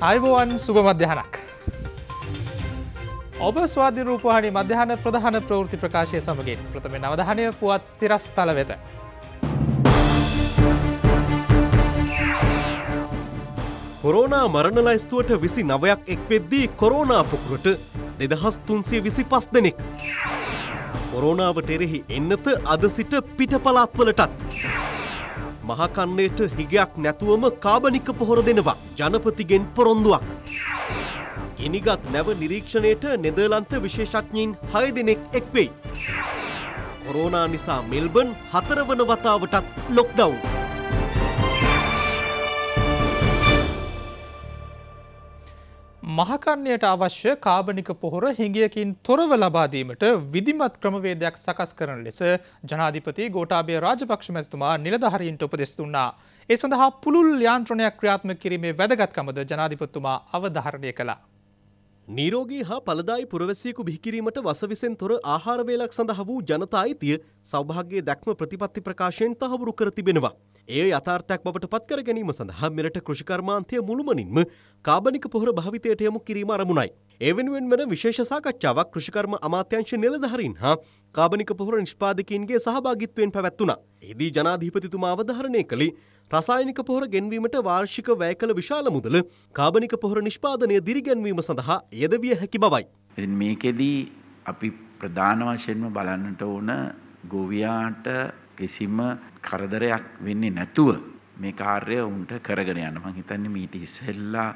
අයිබෝවන් සුභ මධ්‍යහනක්. ඔබ ස්වාධිරූපහනි මධ්‍යහන ප්‍රධාන ප්‍රවෘති ප්‍රකාශය සමගින් ප්‍රථම නවධානය පුවත් සිරස් තල වෙත. කොරෝනා මරණ ලයිස්තුවට විසි නවයක් එක් වෙද්දී කොරෝනා පොකුරට දෙදහස් තුන්සේ විසි පස් දෙනෙක්. කොරෝනාවට එරෙහි එන්නත අද සිට පිට පලාත්වලටත්. මහකන්නේට හිගයක් නැතුවම කාබනික පොහොර දෙනවා ජනපතිගෙන් පොරොන්දුවක්. ගිනිගත් නැව නිරීක්ෂණයට නෙදර්ලන්ත විශේෂඥයින් හය දෙනෙක් එක්වෙයි. කොරෝනා නිසා මෙල්බන් හතරවන වතාවටත් ලොක්ඩවුන්. මහකන්නයට අවශ්‍ය කාබනික පොහොර හිඟියකින් තොරව ලබාදීමට විධිමත් ක්‍රමවේදයක් සකස් කරන ලෙස ජනාධිපති ගෝටාබේ රාජපක්ෂ මැතුමා නිලධහරීන්ට උපදෙස් දුන්නා. ඒ සඳහා පුළුල් යාන්ත්‍රණයක් ක්‍රියාත්ම කිරීමේ වැදගත්කමද ජනාධිපතුමා අවධාරණය කළා. නීරෝගී හා පලදායි පුරවැසියකු බිහිකිරීමට වසවිසෙන් තොර ආහාරවේලක් සඳහා වූ ජනතා අයිතිය සෞභාග්‍යයේ දැක්ම ප්‍රතිපත්ති ප්‍රකාශයෙන් තහවුරු කර තිබෙනවා. එය යථාර්ථයක් බවට පත් කර ගැනීම සඳහා මෙරට කෘෂිකර්මාන්තය මුළුමනින්ම කාබනික පොහොර භාවිතයට යොමු කිරීම අරමුණයි. ඒ වෙනුවෙන් වන විශේෂ සාකච්ඡාවක් කෘෂිකර්ම අමාත්‍යංශ නිලධාරීන් හා කාබනික පොහොර නිෂ්පාදකීන්ගේ සහභාගිත්වයෙන් පැවැත්වුණා. එහිදී ජනාධිපතිතුමා අවධාරණය කළේ රසායනික පොහොර ගෙන්වීමට වාර්ෂික වැය කළ විශාල මුදල කාබනික පොහොර නිෂ්පාදනය දිරිගැන්වීම සඳහා යෙදවිය හැකි බවයි. ඉතින් මේකෙදී අපි ප්‍රධාන වශයෙන්ම බලන්නට ඕන ගොවියාට කිසිම කරදරයක් වෙන්නේ නැතුව මේ කාර්ය උන්ට කරගෙන යන්න මං හිතන්නේ මීට ඉස්සෙල්ලා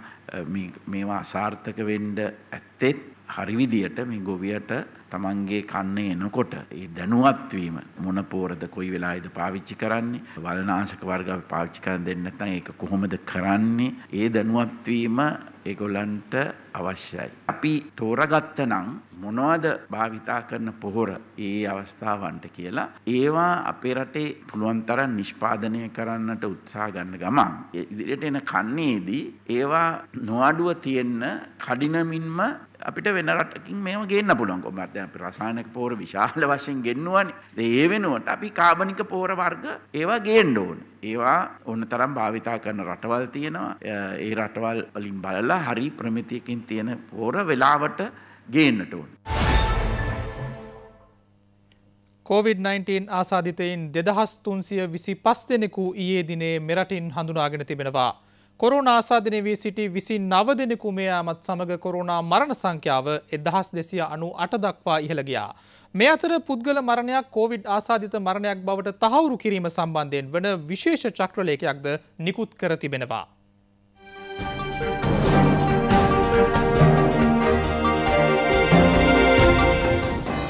මේවා අසාර්ථක වෙන්ඩ ඇත්තෙත් හරිවිදියට මේ ගොවියට තමන්ගේ කන්නේ එනකොට ඒ දැනුවත්වීම මොන පෝරද කොයි වෙලායිද පාවිච්චි කරන්නේ වලනාශක වර්ග පාච්චිකර දෙන්නතන් ඒ කොහොමද කරන්නේ ඒ දැනුවත්වීම ඒගොල්ලන්ට අවශ්‍යයි. අපි තෝරගත්ත නම් මොනවද භාවිතා කරන පොහොර ඒ අවස්ථාවන්ට කියලා ඒවා අපේ රටේ පුළුවන් තරම් නිෂ්පාදනය කරන්නට උත්සාහ ගන්න ගමන් ඉදිරියට එන කන්නේදී ඒවා නොඅඩුව තියෙන්න කඩිනමින්ම අපිට වෙන රටකින් මේම ගේන්න පුළුවන් කොහොමද දැන් අපි රසායනික පොහොර විශාල වශයෙන් ගෙන්නවනේ ඒ වෙනුවට අපි කාබනික පොහොර වර්ග ඒවා ගේන්න ඕනේ ඒවා ඕන තරම් භාවිතා කරන රටවල් තියෙනවා ඒ රටවල් වලින් බලලා හරි ප්‍රමිතියකින් තියෙන පොර වෙලාවට ගේන්නට ඕන. COVID-19 ආසාධිතයින් දෙදහස් තුන්සිය විසි පස් දෙනෙකු ඊයේ දිනේ මෙරටින් හඳුනාගෙන තිබෙනවා. කොරුණ ආසාධනය වී සිටි විසි නව දෙනෙකු මෙයාමත් සමඟ කොරුණා මරණ සංඛ්‍යාව එදහස් දෙසිය අනු අට දක්වා ඉහළගියා. මේ අතර පුද්ගල මරණයක් කෝවිඩ් ආසාධිත මරණයක් බවට තහවුරු කිරීම සම්බන්ධයෙන් වන විශේෂ චක්‍රලේකයක්ද නිකුත් කර තිබෙනවා.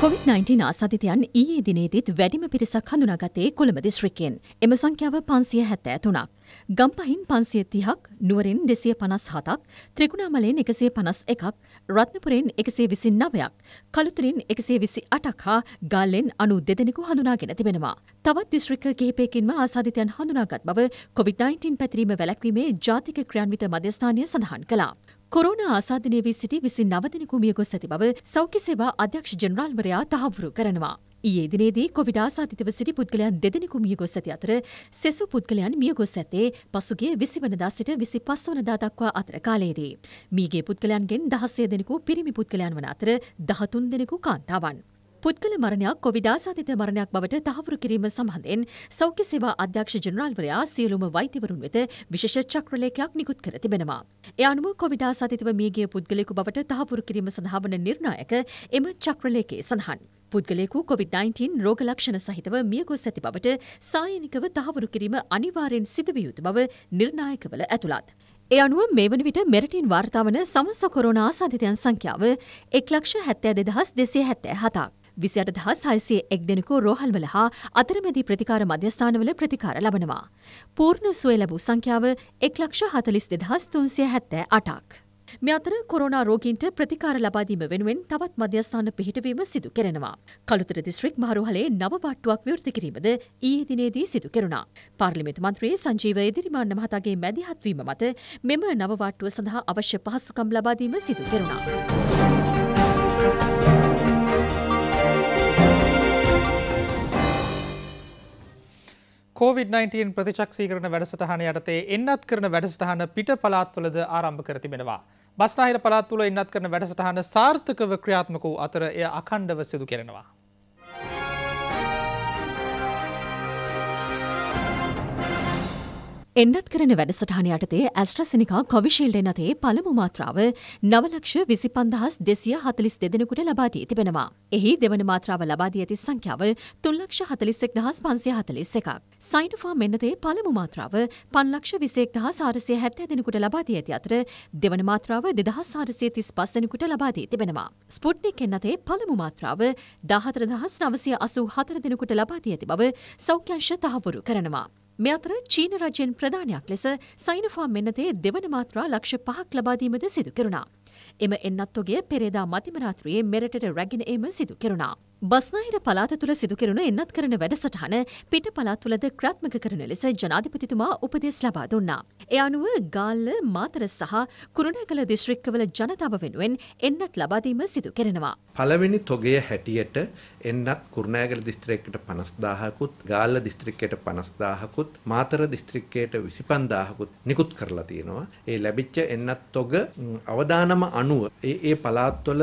COVID-19 ආසාධිතයන් ඊයේ දිනේදීත් වැඩිම පිරිසක් හඳුනාගත්තේ කොළඹ දිස්ත්‍රික්කයෙන්. එම සංඛ්‍යාව 573ක්. ගම්පහින් 530ක්, නුවරින් 257ක්, ත්‍රිකුණාමලයෙන් 151ක්, රත්නපුරෙන් 129ක්, කළුතරින් 128ක් හා ගාල්ලෙන් 92 දෙනෙකු හඳුනාගෙන තිබෙනවා. තවත් දිස්ත්‍රික්ක කිහිපයකින්ම ආසාධිතයන් හඳුනාගත් බව COVID-19 පැතිරීම වැළැක්වීමේ ජාතික ක්‍රියාන්විත මධ්‍යස්ථානය සඳහන් කළා. කොරෝනා ආසාධනය වී සිටි විසි නවදෙනෙකු මියගොස් ඇති බව සෞඛ්‍ය සේවා අධ්‍යක්ෂ ජනරාල්වරයා තහවුරු කරනවා. ඊයේ දිනේදී කොවිඩ් ආසාධිතව සිටි පුද්ගලයන් දෙදෙනෙකු මියගොස් ඇති අතර සෙසු පුද්ගලයන් මියගොස් ඇත්තේ පසුගිය විසිවනදා සිට විසි පස්වනදා දක්වා අතර කාලයේදී. මීගේ පුද්ගලයන්ගෙන් දහස්සේ දෙනෙකු පිරිමි පුද්ගලයන් වන අතර දහතුන් දෙනෙකු කාන්තාවන්. පුද්ගල මරණයක් කොවිඩා සාධිත මරණයක් බවට තහවුරු කිරීම සම්බන්ධයෙන් සෞඛ්‍ය සේවා අධ්‍යක්ෂ ජනරාල්වරයා සියලුම වෛද්‍යවරුන් වෙත විශේෂ චක්‍රලේඛයක් නිකුත් කර තිබෙනවා. ඒ අනුව කොවිඩා සාධිතව මියගිය පුද්ගලයෙකු බවට තහවුරු කිරීම සඳහා වන නිර්ණායක එම චක්‍රලේඛයේ සඳහන්. පුද්ගලයෙකු COVID-19 රෝග ලක්ෂණ සහිතව මියගොස් ඇති බවට සායනිකව තහවුරු කිරීම අනිවාර්යෙන් සිදුවිය යුතු බව නිර්ණායකවල ඇතුළත්. ඒ අනුව මේ වන විට මෙරටින් වාර්තාාවන සමස්ත කොරෝනා ආසාධිතයන් සංඛ්‍යාව එක් ලක්ෂ හැත්තෑ දෙදහස් දෙසේ හැත්තෑ හතාක්. විසියට දහස් හයිසිය එක් දෙනෙකු රෝහල්වල හා අතරමැදි ප්‍රතිකාර මධ්‍යස්ථානවල ප්‍රතිකාර ලබනවා. පූර්ණ සුවය ලැබූ සංඛ්‍යාව එක් ලක්ෂ හතලිස් දෙදහස් තුන්සිය හැත්තෑ අටක්. මෙ අතර කොරෝනා රෝගීන්ට ප්‍රතිකාර ලබාදීම වෙනුවෙන් තවත් මධ්‍යස්ථාන පිහිටවීම සිදු කරනවා. කළුතර දිස්ත්‍රික් මහරුහලේ නව පාට්ටුවක් විවෘත කිරීමද ඊයේ දිනේදී සිදු කෙරුණා. පාර්ලිමේන්තු මන්ත්‍රී සංජීව එදිරිමාන්න මහතාගේ මැදිහත්වීම මත මෙම නව වාට්ටුව සඳහා අවශ්‍ය පහසුකම් ලබාදීම සිදු කෙරුණා. COොVID-19 ප්‍රතිචක්ෂීකරන වැඩසටහන යටතේ එන්නත් කරන වැඩසටහන පිට පලාත්වලද ආරම්භ කර තිබෙනවා. බස්නාහිර පලාත්තුල ඉන්නත් කරන වැඩසටහන සාර්ථකව ක්‍රියාත්මක වූ අතර එය අකණ්ඩව සිදු කෙරෙනවා. එන්නත් කරන වැඩසටහන යටතේ ඇස්ට්‍රසිනිකා කොවිශීල්ඩ නතේ පළමු මාත්‍රාව නවලක්ෂ විසිපන්දහස් දෙසිය හතලිස් දෙදෙනකුට ලබාදී තිබෙනවා. එහි දෙවන මාත්‍රාව ලබාදී ඇති සංඛ්‍යාව තුල්ලක්ෂ හතලිස්සෙක් දහස් පන්සිය හතලිස් එකක්. සයිනුෆා මෙන්නතේ පළමු මාත්‍රාව පන්ලක්ෂ විසේක් දහ සාරසය හැත්තෑ දෙනකුට ලබාදී ඇති අතර දෙවන මාත්‍රාව දෙදහස් සාරසය තිස් පස් දෙනකුට ලබාදී තිබෙනවා. ස්පුට්නික් එන්නතේ පළමු මාත්‍රාව දාහතර දහස් නවසය අසූ හතර දෙනකුට ලබාදී ඇති බව සෞඛ්‍යංශ තහවුරු කරනවා. මේ අතර චීන රජයෙන් ප්‍රධානයක් ලෙස සයිනෆාම් මෙන්නතේ දෙවන මාත්‍රා ලක්ෂ පහක් ලබාදීමද සිදු කෙරුණා. එම එන්නත්තුගේ පෙරේදා මතිමරාත්‍රයේ මෙරටට රැගෙන ඒම සිදු කෙරුණා. බස්නාහිර පලාත තුළ සිදුකරුණු එන්නත් කරන වැඩසටහන පිට පලාත් තුළද ක්‍රාත්මක කරන ලෙස ජනාධිපතිතුමා උපදෙස් ලබා දුන්නා. එය අනුව ගාල්ල මාතර සහ කුරුණෑගල දිශ්‍රික්කවල ජනතාව වෙනුවෙන් එන්නත් ලබාදීම සිදු කරනවා. පළවෙනි තොගය හැටියට එන්නත් කුරුණෑගල දිස්ත්‍රික්කයට 50000කුත් ගාල්ල දිස්ත්‍රික්කයට 50000කුත් මාතර දිස්ත්‍රික්කයට 25000කුත් නිකුත් කරලා තියෙනවා. ඒ ලැබිච්ච එන්නත් තොග අවදානම අනුව ඒ ඒ පළාත්වල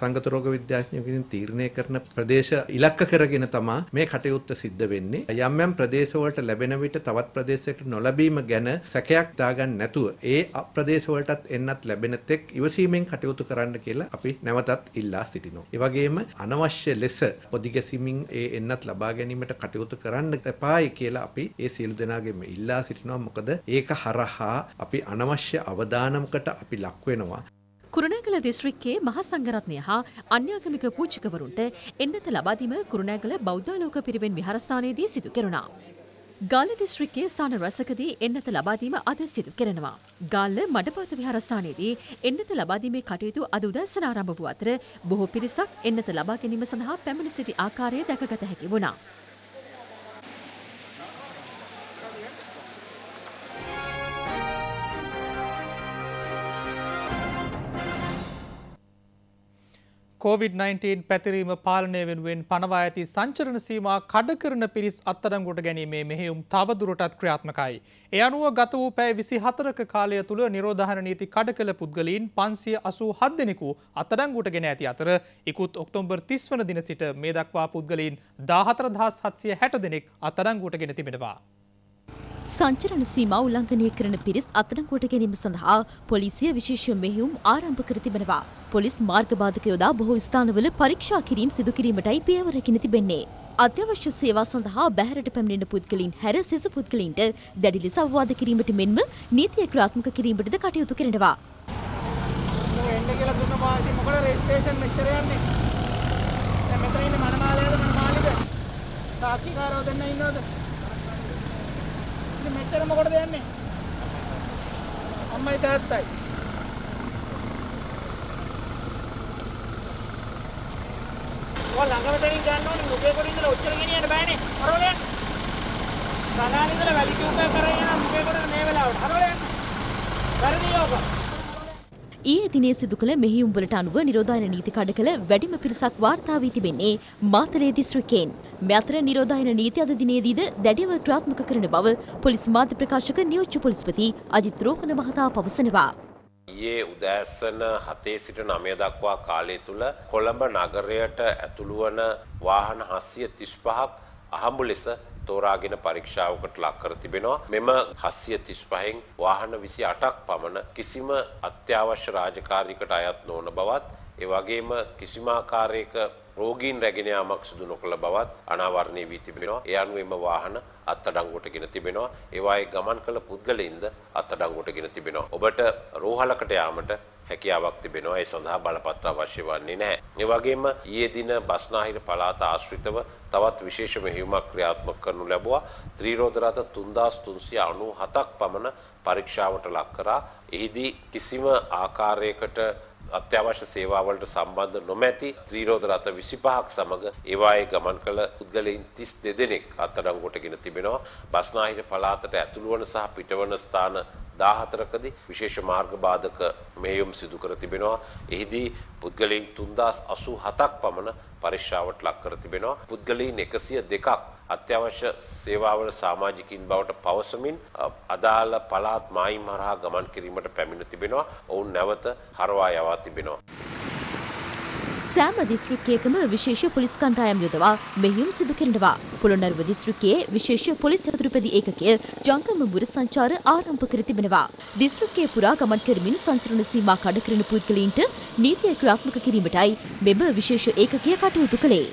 සංගත රෝග විද්‍යාඥයෝ විසින් තීරණය කරන ප්‍රදේශ ඉලක්ක කරගෙන තමයි මේ කටයුත්ත සිද්ධ වෙන්නේ. යම් යම් ප්‍රදේශවලට ලැබෙන විට තවත් ප්‍රදේශයකට නොලැබීම ගැන සැකයක් දාගන්න නැතුව ඒ ප්‍රදේශවලටත් එන්නත් ලැබෙන තෙක් ඉවසීමෙන් කටයුතු කරන්න කියලා අපි නැවතත් ඉල්ලා සිටිනවා. සිටිනවා. ඒ වගේම අනවශ්‍ය ලෙස පොදිගැසීමින් ඒ එන්නත් ලබා ගැනීමට කටයුතු කරන්න එපායි කියලා අපි ඒ සියලු දෙනාගෙම ඉල්ලා සිටිනවා. මොකද ඒක හරහා අපි අනවශ්‍ය අවදානමකට අපි ලක් වෙනවා. කුරුණෑගල දිස්ත්‍රික්කයේ මහා සංඝරත්නය හා අන්‍යාගමික පූජකවරුන්ට එන්නත ලබාදීම කුරුණෑගල බෞද්ධාලෝක පිරිවෙන් විහාරස්ථානයේදී සිදු කෙරුණා. ගාල්ල දිස්ත්‍රික්කයේ ස්ථාන රැසකදී එන්නත ලබාදීම අද සිදු කරනවා. ගාල්ල මඩපාත විහාරස්ථානයේදී එන්නත ලබාදීමේ කටයුතු අද උදැසන ආරම්භ වූ අතර බොහෝ පිරිසක් එන්නත ලබා ගැනීම සඳහා පැමිණ සිටි ආකාරය දැකගත හැකි වුණා. COොVID-19 පැතිරීම පාලනය වෙනුවෙන් පනවා ඇති සංචරණ සීම කඩකරන පිරිස් අත්තරංගොට ගැනීමේ මෙහෙුම් තවදුරටත් ක්‍රියාත්මකයි. එය අනුව ගත වූ පැෑ විසි හතරක කාලය තුළ නිරෝධහන නීති කඩ කළ පුද්ගලින් පන්සිය අසූ හදදෙනෙකු අත්තරංගුට ගෙන ඇති අතර ඉකුත් ඔක්තොම්බර් තිස්වන දින සිට මේ දක්වා පුද්ගලින් දාහතර දහස් හත්සිය හැට දෙනෙක් අතරංගුට ගෙන තිබෙනවා. සංචරණ සීමා උල්ලංඝනය කරන පිරිස් අත්අඩංගුවට ගැනීම සඳහා පොලිසිය විශේෂ මෙහෙයුම් ආරම්භ කර තිබෙනවා. පොලිස් මාර්ග බාධක යොදා බොහෝ ස්ථානවල පරීක්ෂා කිරීම් සිදු කිරීමටයි පියවර ගෙන තිබෙන්නේ. අත්‍යවශ්‍ය සේවා සඳහා බැහැරට පැමිණෙන පුද්ගලයින් හැර සිසු පුද්ගලයින්ට දැඩි ලෙස අවවාද කිරීමට මෙන්ම නීතිය ක්‍රියාත්මක කිරීමටද කටයුතු කරනවා. එන්න කියලා දුන්න මාල්ටි මොකද රෙජිස්ට්‍රේෂන් මෙච්චර යන්නේ? දැන් මෙතන ඉන්නේ මනමාලයද මනමාලිද? සාක්ෂිකාරව දෙන්න ඉන්නවද? ඉතින් මෙච්චර මොකටද යන්නේ? අම්මයි තාත්තයි. ඔය ළඟම තැනින් ගන්න ඕනේ මුගේ කොට ඉඳලා ඔච්චර ගෙනියන්න බෑනේ. හරවල යන්න. කනාලේ ඉඳලා වැලි කිව්පේ කරගෙන මුගේ කොටට මේ වෙලාවට හරවල යන්න. වැරදි යෝක. ඊයේ දිනේ සිදු කළ මෙහියුම්වලට අනුව නිරෝධායන නීති කඩ කළ වැඩිම පිරිසක් වාර්තා වී තිබෙන්නේ මාතලේ දිස්ත්‍රික්කයෙන්. මේ අතර නිරෝධායන නීති අද දිනේදීද දැඩිව ක්‍රියාත්මක කරන බව පොලිස් මාධ්‍ය ප්‍රකාශක නියෝජ්‍ය පොලිස්පති අජිත් රෝහණ මහතා පවසනවා. ඊයේ උදෑසන හතේ සිට නමය දක්වා කාලය තුළ කොළඹ නගරයට ඇතුළුවන වාහන හස්සිය තිස්පහක් අහඹු ලෙස තෝරාගෙන පරීක්ෂාවකට ලක් කර තිබෙනවා. මෙම 735න් වාහන 28ක් පමණ කිසිම අත්‍යවශ්‍ය රාජකාරීකට අයත් නොවන බවත් ඒ වගේම කිසිම ආකාරයක රෝගීන් රැගෙන යාමක් සිදු නොකළ බවත් අනාවරණය වී තිබෙනවා. ඒ අනුව එම වාහන අත්අඩංගුවටගෙන තිබෙනවා. ඒවායේ ගමන් කළ පුද්ගලයින්ද අත්අඩංගුවටගෙන තිබෙනවා. ඔබට රෝහලකට යාමට හැකියාවක් තිබෙනවා. ඒ සඳහා බලපත්‍ර අවශ්‍ය වන්නේ නැහැ. ඒ වගේම ඊයේ දින බස්නාහිර පළාත ආශ්‍රිතව තවත් විශේෂ මෙහෙයුමක් ක්‍රියාත්මක කරනු ලැබුවා. ත්‍රිරෝද රථ 3397ක් පමණ පරීක්ෂාවට ලක් කරා. එහිදී කිසිම ආකාරයකට අත්‍යවශ්‍ය සේවාවලට සම්බන්ධ නොමැති ත්‍රීරෝධ රථ 25ක් සමග ඒවායේ ගමන් කළ පුද්ගලයන් 32 දෙනෙක් අත්අඩංගුවට ගෙන තිබෙනවා. බස්නාහිර පළාතට ඇතුළු වන සහ පිටවන ස්ථාන 14කදී විශේෂ මාර්ග බාධක මෙහෙයුම් සිදු කර තිබෙනවා. එහිදී පුද්ගලයන් 3087ක් පමණ පරීක්ෂාවට ලක් කර තිබෙනවා. පුද්ගලයන් 102ක් අත්‍යවශ්‍ය සේවාවල සමාජිකින් බවට පවසමින් අදාළ පළාත් මායිම් හරහා ගමන් කිරීමට පැමිණ තිබෙනවා. ඔවුන් නැවත හරවා යවා තිබෙනවා. සෑම දිස්ත්‍රික්කයකම විශේෂ පොලිස් කණ්ඩායම් යොදවා මෙහියුම් සිදු කරනවා. පොළොන්නරුව දිස්ත්‍රික්කයේ විශේෂ පොලිස් හතුරුපැදි ඒකකය ජංගම මුර සංචාර ආරම්භ කර තිබෙනවා. දිස්ත්‍රික්කයේ පුරා ගමන් කරමින් සංචරණ සීමා කඩ කරන පුද්ගලයින්ට නීතිය ක්‍රියාත්මක කිරීමටයි මෙම විශේෂ ඒකකය කටයුතු කළේ.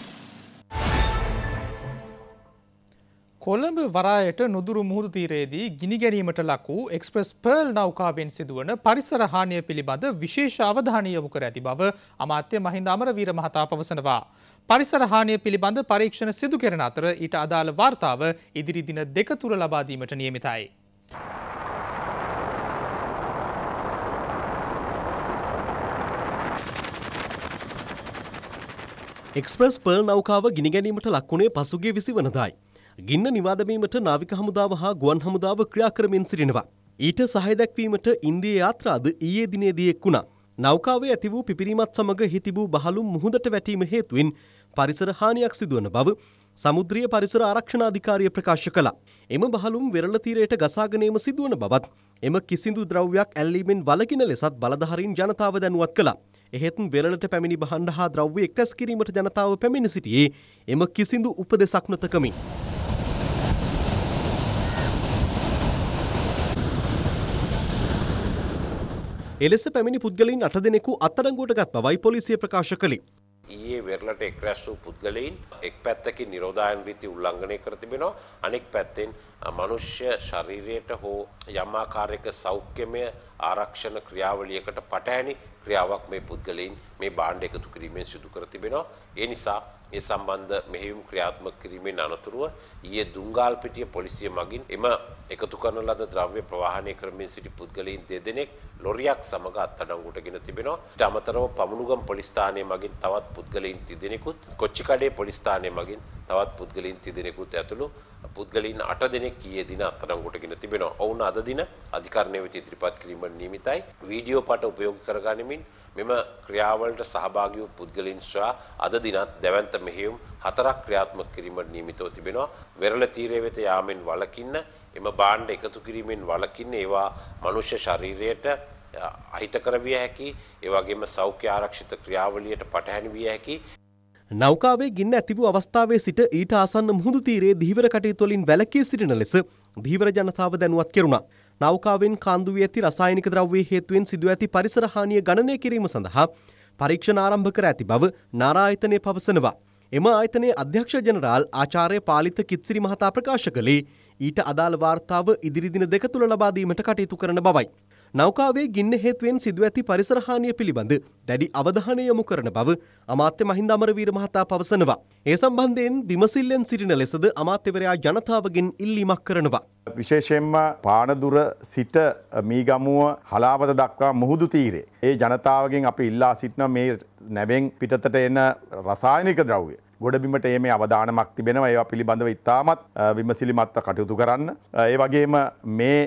කොළඹ වරායට නුදුරු මුහුදු තීරයේදී ගිනි ගැනීමට ලක් වූ එක්ස්ප්‍රස් පර්ල් නෞකාවෙන් සිදුවන පරිසර හානිය පිළිබඳ විශේෂ අවධානය යොමු කර ඇති බව අමාත්‍ය මහින්ද අමරවීර මහතා පවසනවා. පරිසර හානිය පිළිබඳ පරීක්ෂණ සිදු කරන අතර ඊට අදාළ වාර්තාව ඉදිරි දින දෙක තුර ලබා දීමට නියමිතයි. එක්ස්ප්‍රස් පර්ල් නෞකාව ගිනිගැනීමට ලක්වුණේ පසුගේ විසි වනදායි. ගින්න නිවාදමීමට නාවික හමුදාව හා ගුවන් හමුදාව ක්‍රියා කරමින් සිටිනවා. ඊට සහය දැක්වීමට ඉන්දිය යාත්‍රාද ඊයේ දිනේදී එක් වුණා. නෞකාවේ ඇති වූ පිපිරීමත් සමග හිතිබූ බහලුම් මුහුදට වැටීම හේතුවෙන් පරිසර හානියක් සිදුවන බව සමුද්‍රීය පරිසර ආරක්ෂණාධිකාරිය ප්‍රකාශ කළා. එම බහලුම් වෙරළ තීරයට ගසාගෙන ඒම සිදුවන බවත් එම කිසිදු ද්‍රව්‍යයක් ඇල්ලීමෙන් වළකින ලෙසත් බලධාරීන් ජනතාව දැනුවත් කළා. එහෙත් වෙරළට පැමිණි බහණ්ඩ හා ද්‍රව්‍ය එක්රැස් කිරීමට ජනතාව පැමිණ සිටියේ එම කිසිදු උපදෙසක් නොතකමින්. එලෙස පැමිණි පුද්ගලයින් අට දෙනෙකු අත්අඩංගුවට ගත් බවයි පොලිසිය ප්‍රකාශ කළේ. ඊයේ වෙරළට එක් රැස් වූ පුද්ගලයින් එක් පැත්තකින් නිරෝධායන රීති උල්ලංඝනය කර තිබෙනවා අනෙක් පැත්තෙන් මනුෂ්‍ය ශරීරයට හෝ යම් ආකාරයක සෞඛ්‍යමය ආරක්ෂණ ක්‍රියාවලියකට පටහැනි ක්‍රියාවක් මේ පුද්ගලයින් මේ බාණ්ඩ එකතු කිරීමෙන් සිදු කර තිබෙනවා. ඒ නිසා ඒ සම්බන්ධ මෙහෙයුම් ක්‍රියාත්මක කිරීමෙන් අනතුරුව ඊයේ දුංගාල්පිටිය පොලිසිය මගින් එම එකතු කරන ලද ද්‍රව්‍ය ප්‍රවාහනය කරමින් සිටි පුද්ගලයන් දෙදෙනෙක් ලොරියක් සමග අත්අඩංගුවටගෙන තිබෙනවා. ඊට අමතරව පමුණුගම් පොලිස් ස්ථානයේ මගින් තවත් පුද්ගලයන් තිදෙනෙකුත් කොච්චිකඩේ පොලිස් ස්ථානයේ මගින් තවත් පුද්ගලයන් තිදෙනෙකුත් ඇතුළු පුද්ගලයන් 8 දෙනෙක් ඊයේ දින අත්අඩංගුවටගෙන තිබෙනවා. ඔවුන් අද දින අධිකරණය වෙත ඉදිරිපත් කිරීමට නියමිතයි. වීඩියෝ පාට උපයෝගී කරගනිමින් මෙම ක්‍රියාවලට සහභාගී වූ පුද්ගලයන් සොයා අද දිනත් දැවැන්ත මෙහෙයුම් හතරක් ක්‍රියාත්මක කිරීමට නියමිතව තිබෙනවා. වෙරළ තීරය වෙත යාමෙන් වළකින්න, එම භාණ්ඩ එකතු කිරීමෙන් වළකින්න, ඒවා මනුෂ්‍ය ශරීරයට අහිතකර විය හැකි, ඒ වගේම සෞඛ්‍ය ආරක්ෂිත ක්‍රියාවලියට පටහැනි විය හැකි. නෞකාවේ ගින්න ඇතිවූ අවස්ථාවේ සිට ඊට ආසන්න මුහුදු තීරයේ ධීවර කටයුතුවලින් වැළකී සිටින ලෙස ධීවර ජනතාව දැනුවත් කෙරුණා. නෞකාවෙන් කන්දු වී ඇති රසායනික ද්‍රව්‍ය හේතුවෙන් සිදු ඇති පරිසර හානිය ගණනය කිරීම සඳහා පරීක්ෂණ ආරම්භ කර ඇති බව නාරායතනය පවසනවා. එම ආයතනයේ අධ්‍යක්ෂ ජනරාල් ආචාර්ය පාලිත කිත්සිරි මහතා ප්‍රකාශ කළේ ඊට අදාළ වාර්තාව ඉදිරි දින දෙක තුළ ලබා දීමට කටයුතු කරන බවයි. නෞකාවේ ගින්න හේතුවෙන් සිදුව ඇති පරිසර හානිය පිළිබඳ දැඩි අවධානය යොමු කරන බව අමාත්‍ය මහින්ද අමරවීර මහතා පවසනවා. ඒ සම්බන්ධයෙන් විමසිල්ලෙන් සිටින ලෙසද අමාත්‍යවරයා ජනතාවගෙන් ඉල්ලීමක් කරනවා. විශේෂයෙන්ම පානදුර සිට මීගමුව හලාවත දක්වා මුහුදු තීරේ. ඒ ජනතාවගෙන් අපි ඉල්ලා සිටින මේ නැවෙන් පිටතට එන රසායනික ද්‍රව්‍ය ගොඩබිමට ඒම අවධානමක් තිබෙනවා ඒවා පිළිබඳව ඉතාමත් විමසිලිමත්ව කටයුතු කරන්න. ඒ වගේම මේ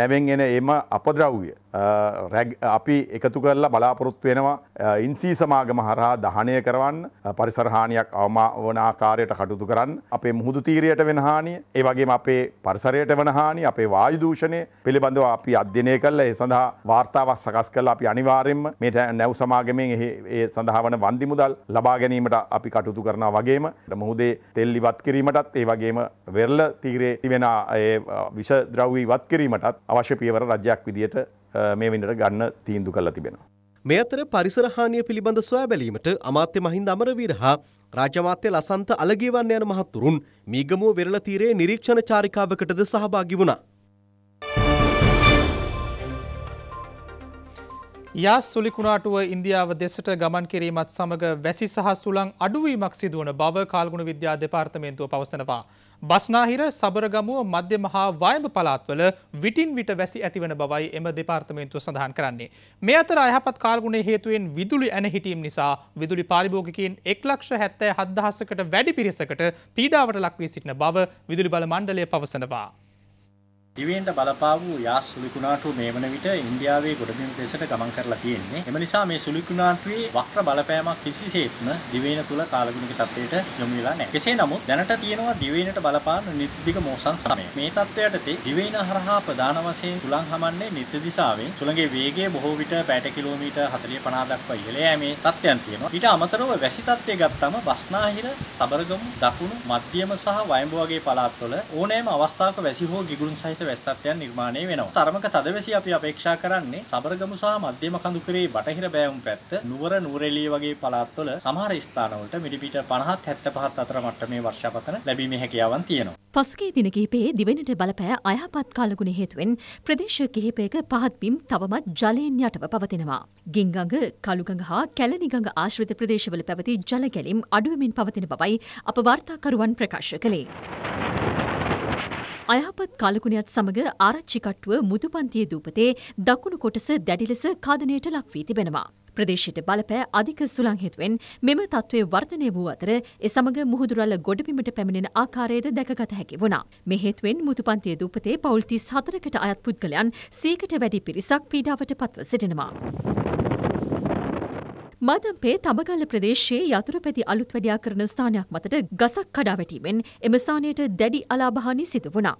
නැවෙන් එන ඒම අපද්‍රව්ිය අපි එකතු කරලා බලාපොරොත්තු වෙනවා ඉන්සී සමාගම හරහා දහනය කරවන්න පරිසරහානියක් අවමාවනාකාරයට කටුතු කරන්න අපේ මුහුදු තීරයට වෙන හානිය ඒ වගේම අපේ පරිසරයට වන හානි අපේ වායු දූෂණය පිළිබඳව අපි අධ්‍යයනය කළා ඒ සඳහා වාර්තාවක් සකස් කළා අපි අනිවාර්යෙන්ම මේ නැව් සමාගමෙන් ඒ සඳහා වන වන්දි මුදල් ලබා ගැනීමට අපි කටයුතු කරනවා වගේම මුහුදේ තෙල් ඉවත් කිරීමටත් ඒ වගේම වෙරළ තීරයේ තිබෙන විෂ ද්‍රව්‍ය ඉවත් කිරීමටත් අවශ්‍ය පියවර රජයක් විදියට මේ විඳට ගන්න තීන්දුව කළා තිබෙනවා. මේ අතර පරිසර හානිය පිළිබඳ සොයා බැලීමට අමාත්‍ය මහින්ද අමරවීර හා රාජ්‍ය අමාත්‍ය ලසන්ත අලගේවන්න යන මහතුරුන් මීගමුව වෙරළ තීරයේ නිරීක්ෂණ චාරිකාවකටද සහභාගී වුණා. යා සුලිකුණාටුව ඉන්දියාව දෙසට ගමන් කිරීමත් සමඟ වැසි සහ සුළං අඩුවීමක් සිදුවන බව කාල්ගුණ විද්‍යා දෙපාර්තමේන්තුව පවසනවා. බස්නාහිර සබරගමුව මධ්‍යම හා වයම පලාත්වල විටින් විට වැසි ඇතිවන බවයි එම දෙපාර්තමේන්තුව සඳහන් කරන්නේ. මේ අතර අයහපත් කාල්ගුණේ හේතුවෙන් විදුලි ඇන හිටීම් නිසා විදුලි පාරිභෝගිකින් එක් ලක්ෂ හැත්තෑ හත්දහසකට වැඩි පිරිසකට පීඩාවට ලක්වී සිටින බව විදුලි බල මණ්ඩලය පවසනවා. දිවයින්ට බලපාපු යාස් සුලිකුණාටුව මේ වන විට ඉන්දියාවේ ගොඩබිම් දෙසට ගමන් කරලා තියෙන්නේ. එම නිසා මේ සුලිකුණාටුවේ වක්‍ර බලපෑමක් කිසිසේත්ම දිවයින තුල කාලගුණික තත්ත්වයට යොමු වෙලා නැහැ. කෙසේ නමුත් දැනට තියෙනවා දිවයිනට බලපාන නිත්‍යදික මෝසන් සමය. මේ තත්ත්වයටදී දිවයින හරහා ප්‍රධාන වශයෙන් තුලන් හමන්නේ නිත්‍ය දිශාවෙන් සුළඟේ වේගය බොහෝ විට 60 කිලෝමීටර් 40 50 දක්වා ඉහළ යෑමේ තත්ත්වයන් තියෙනවා. ඊට අමතරව වැසි තත්ත්වය ගත්තම බස්නාහිර, සබරගමු, දකුණු, මධ්‍යම සහ වයඹ වගේ පළාත්වල ඕනෑම අවස්ථාවක වැසි හෝ ගිගුරුන් සහිත වැස් තත්ත්වයන් නිර්මාණය වෙනවා. තරමක තදවැසි අපි අපේක්ෂා කරන්නේ සබරගමු සහ මධ්‍යම කඳුකරේ බටහිර බෑවුම් පැත්ත, නුවර නුවරඑළිය වගේ පළාත්වල සමහර ස්ථානවලට මිලිමීටර් 50ත් 75ත් අතර මට්ටමේ වර්ෂාපතන ලැබීමේ හැකියාවන් තියෙනවා. පසුගිය දින කිහිපයේ දිවෙනට බලපෑ අයහපත් කාලගුණ හේතුවෙන් ප්‍රදේශ කිහිපයක පහත් බිම් තවමත් ජලයෙන් යටව පවතිනවා. ගිංගඟ, කළුගඟ හා කැලණිගඟ ආශ්‍රිත ප්‍රදේශවල පැවති ජල ගැලීම් අඩුවමින් පවතින බවයි අප වාර්තාකරුවන් ප්‍රකාශ කළේ. අයහපත් කලකුණයත් සමග ආරච්චිකට්ටුව මුදුපන්තිය දූපතේ දකුණු කොටස දැඩි ලෙස කදනයට ලක්වී තිබෙනවා. ප්‍රදේශයට බලපෑ අධික සුළං හේතුවෙන් මෙම තත්ත්වය වර්ධනය වූ අතර ඒ සමග මුහුදුරල ගොඩබිමට පැමිණෙන ආකාරයද දැකගත හැකි වුණා. මේ හේතුවෙන් මුතුපන්තිය දූපතේ පවුල් 34කට අයත් පුද්ගලයන් 100කට වැඩි පිරිසක් පීඩාවට පත්ව සිටිනවා. මාදම්පේ තඹගල්ල ප්‍රදේශයේ යතුරුපැති අලුත් වැඩියා කරන ස්ථානයක් මතට ගසක් කඩා වැටීමෙන් එම ස්ථානයට දැඩි අලාභහානි සිදු වුණා.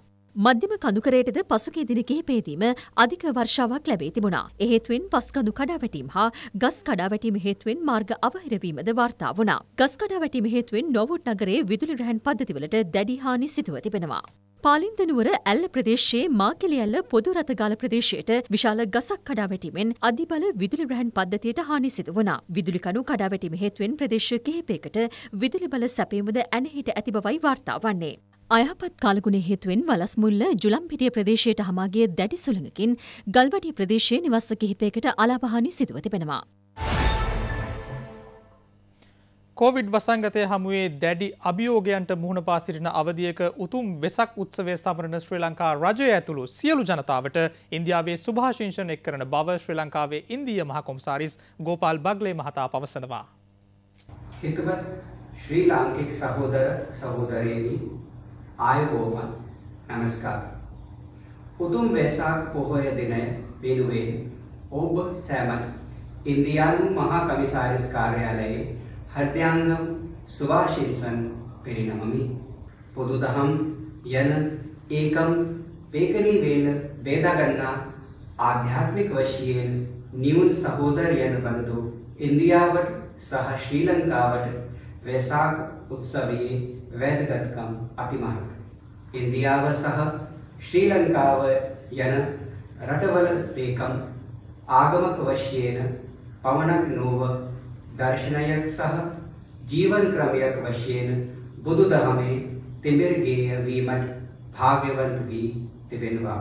මධ්‍යම කඳුකරයටද පසුගිය දින කිහිපයේදීම අධික වර්ෂාවක් ලැබී තිබුණා. ඒ හේතුවෙන් පස් කඳු කඩා වැටීම හා ගස් කඩා වැටීම හේතුවෙන් මාර්ග අවහිර වීමද වාර්තා වුණා. ගස් කඩා වැටීම හේතුවෙන් නොවුඩ් නගරයේ විදුලි රැහන් පද්ධතිවලට දැඩි හානි සිදුව තිබෙනවා. පාලින්දනුවර ඇල්ල ප්‍රදේශයේ මාකිලි ඇල්ල පොදු රථගාල ප්‍රදේශයට විශාල ගසක් කඩාවැටීමෙන් අධිබල විදුලි බ්‍රහන් පද්ධතියට හානි සිදු වුණා. විදුලි කණු කඩාවැටීම හේතුවෙන් ප්‍රදේශ කිහිපයකට විදුලි බල සැපීමද ඇනහිට ඇති බවයි වාර්තා වන්නේ. අයහපත් කාලගුණ හේතුවෙන් වලස් මුල්ල ජුලම්පිටිය ප්‍රදේශයට හමාගේ දැඩි සුළඟකින් ගල්වැටි ප්‍රදේශයේ නිවස කිහිපයකට අලාපහානි සිදුව තිබෙනවා. කෝවිඩ් වසංගතය හමුවේ දැඩි අභියෝගයන්ට මුහුණ පාසිරින අවධියක උතුම් වෙසක් උත්සවය සමරණ ශ්‍රී ලංකා රජය ඇතුළු සියලු ජනතාවට ඉන්දියාවේ සුභාශිංෂණ එක් කරන බව ශ්‍රී ලංකාවේ ඉන්දිය මහකොම්සාරිස් ගෝපාල් බග්ලේ මහතා පවසනවා. හිතවත් ශ්‍රී ලාංකික සහෝදර සහෝදරයනි ආයෝවන් නමස්කාර. උතුම් වෙසක් පොහොය දිනය වෙනුවෙන් ඔබ සෑමට ඉන්දියානු මහා කමිසාරිස් කාර්යාලයේ හෘදයාංගම් සුවාශේෂන් පිරිනමමි පොදුදහම් යන ඒකම් වේකනීවේන බේදගන්නා ආධ්‍යාත්මික වශයෙන් නිවුන් සහෝදරයන් බඳු ඉන්දියාවට සහ ශ්‍රී ලංකාවට වෙසාක් උත්සවයේ වැදගත්කම් අතිමහත්. ඉන්දියාව සහ ශ්‍රී ලංකාව යන රටවල දේකම් ආගමක වශයෙන් පමණක් නොව सह जीवन क्रमयक दर्शनयन् सः जीवनक्रमयकवशेन तिमिर गेय वीमट् भाग्यवंत वी तिबिन्वा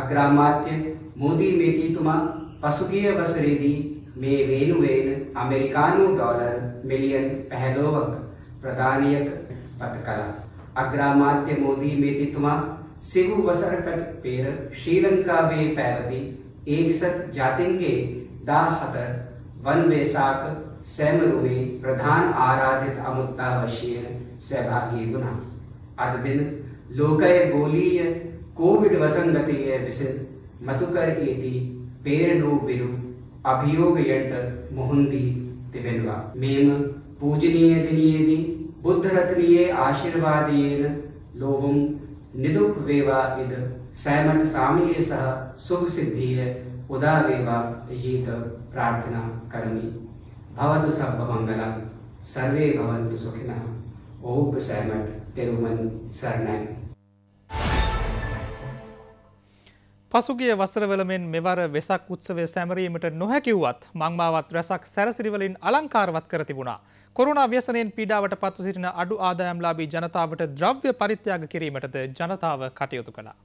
अग्रामात्य मोदी मेति तुमा पसुकीय वसरेदी मे वेनुवेन अमेरिकानु डॉलर मिलियन पहलोवक प्रदानियक पतकला अग्रामात्य मोदी मेति तुमा सिहु वसर कट पेर श्रीलंका वे पैवती एक सत जातिंगे दा हतर वन वैसाख सैमरूपी प्रधान आराधित अमुत्तावशीर सहभागी गुना अत दिन लोकय गोलीय कोविड वसंगतीय विसिन मधुकर एति पेरनो विरु अभियोग यंत मुहुंदी दिवेनवा मेम पूजनीय दिनियेदि बुद्ध रत्नीय आशीर्वादेन लोभम निदुक वेवा इद सैमत सामीय सह सुख सिद्धिय उदा वेवा ये प्रार्थना करोमि भवतु सर्वमङ्गलं सर्वे भवन्तु सुखिनः ओम् सैमट् තෙරුවන් සරණයි. පසුගිය වසරවල මෙන් මෙවර වෙසක් උත්සවය සැමරීමට නොහැකිව්වත් මංමාවත් රැසක් සැරසිරිවලින් අලංකාරවත් කර තිබුණා. කොරුණා ව්‍යසනයෙන් පීඩාවට පත්ව සිටින අඩු ආදායම්ලාබී ජනතාවට ද්‍රව්‍ය පරිත්‍යාග කිරීමටද ජනතාව කටයුතු කළා.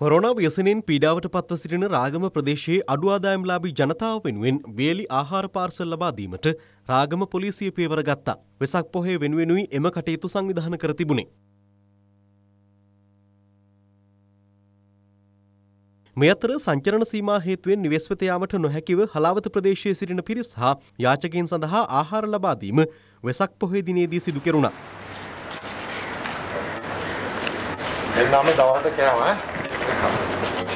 කොරෝනා ව්‍යසනෙන් පීඩාවට පත්ව සිටින රාගම ප්‍රදේශයේ අඩු ආදායම්ලාභී ජනතාව වෙනුවෙන් වේලි ආහාර පාර්සල් ලබා දීමට රාගම පොලිසිය පියවර ගත්තා. වෙසක් පොහේ වෙනුවෙනුයි එම කටයුතු සංවිධාන කර තිබුණේ. මේ අතර සංචරණ සීමා හේතුවෙන් නිවෙස් වෙත යාමට නොහැකිව හලාවත ප්‍රදේශයේ සිටින පිරිස් හා යාචකයන් සඳහා ආහාර ලබා දීම වෙසක් පොහේ දිනේදී සිදු කෙරුණා. එන්නම දවල්ට කෑම ඈ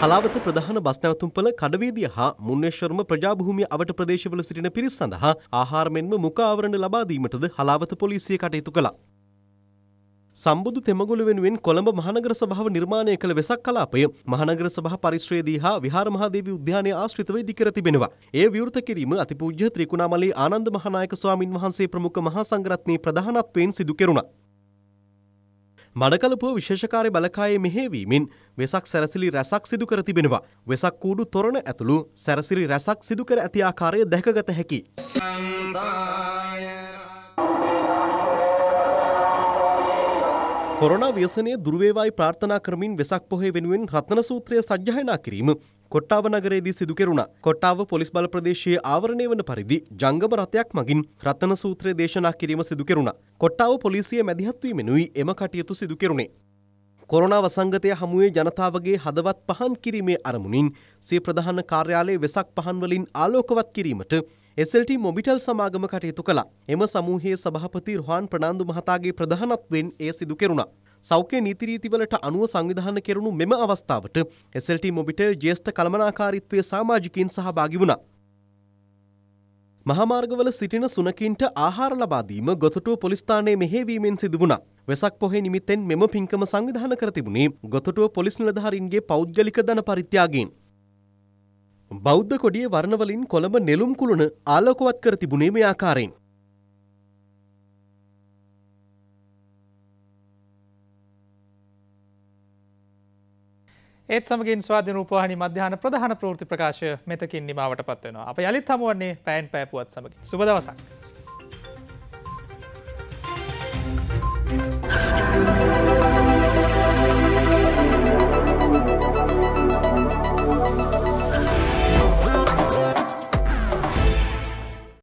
හලාවත ප්‍රධාන බස් නැවතුම්පල කඩවේදිය හා මුන්නේශ්වරම ප්‍රජාභූමිය අවට ප්‍රදේශවල සිටින පිරිස් සඳහා ආහාර මෙන්ම මුඛ ආවරණ ලබා දීමටද හලාවත පොලිසිය කටයුතු කළා. සම්බුදු තෙමගොළු වෙනුවෙන් කොළඹ මහනගර සභාව නිර්මාණය කළ වෙසක් කලාපය මහනගර සභා පරිශ්‍රයේදී හා විහාර මහදේවී උද්‍යානයේ ආශ්‍රිතව ඉදි කර තිබෙනවා. එය විවෘත කිරීම අතිපූජ්‍ය ත්‍රිකුණාමලී ආනන්ද මහානායක ස්වාමින් වහන්සේ ප්‍රමුඛ මහා සංඝරත්නයේ ප්‍රධානත්වයෙන් සිදු කෙරුණා. මඩකලපුව විශේෂකාරය බලකායේ මෙහෙවීමෙන් වෙසක් සැරසිලි රැසක් සිදු කර තිබෙනවා. වෙසක් කූඩු තොරණ ඇතුළු සැරසිලි රැසක් සිදු කර ඇති ආකාරය දැකගත හැකි. සම්තාය කොරනා ව්‍යසනය දුර්වේවායි ප්‍රාර්ථනා කරමින් වෙසක් පොහේ වෙනුවෙන් රත්න සූත්‍රය සජ්ජායනා කිරීම කොට්ටාව නගරයේදී සිදු කෙරුණා. කොට්ටාව පොලිස් බල ප්‍රදේශයේ ආවරණය වන පරිදි ජංගම රථයක් මගින් රත්න සූත්‍රය දේශනා කිරීම සිදු කෙරුණා. කොට්ටාව පොලිසිය මැදිහත් වීමෙනුයි එම කටයුතු සිදු කෙරුණේ. කොරනා වසංගතය හමුවේ ජනතාවගේ හදවත් පහන් කිරීමේ අරමුණින් සිය ප්‍රධාන කාර්යාලයේ වෙසක් පහන් වලින් ආලෝකවත් කිරීමට SLT මොබිටල් සමාගම කටයුතු කළා. එම සමූහයේ සභාපති රොහාන් ප්‍රනාන්දු මහතාගේ ප්‍රධානත්වයෙන් එය සිදු කෙරුණා. සෞඛ්‍ය නීති රීතිවලට අනුව සංවිධානය කෙරුණු මෙම අවස්ථාවට SLT මොබිටල් ජ්‍යෙෂ්ඨ කළමනාකාරීත්වයේ සමාජිකයින් සහභාගී වුණා. මහමාර්ගවල සිටින සුනකින්ට ආහාර ලබා දීම ගොතටුව පොලිස් ස්ථානයේ මෙහෙයවීමෙන් සිදු වුණා. වෙසක් පොහේ නිමිත්තෙන් මෙම පින්කම සංවිධානය කර තිබුණේ ගොතටුව පොලිස් නිලධාරීන්ගේ පෞද්ගලික ධන පරිත්‍යාගයෙන්. බෞද්ධ කොඩියේ වර්ණවලින් කොළඹ නෙළුම් කුළුණ ආලෝකවත් කර තිබුණේ මේ ආකාරයෙන්. ඒත් සමගින් ස්වාධීන රූපවාහිනී මධ්‍යහන ප්‍රධාන ප්‍රවෘත්ති ප්‍රකාශය මෙතකින් නිමාවට පත් වෙනවා. අප යලිත් හමුවන්නේ පෑන් පෑපුවත් සමගින්. සුබ දවසක්. Thank you.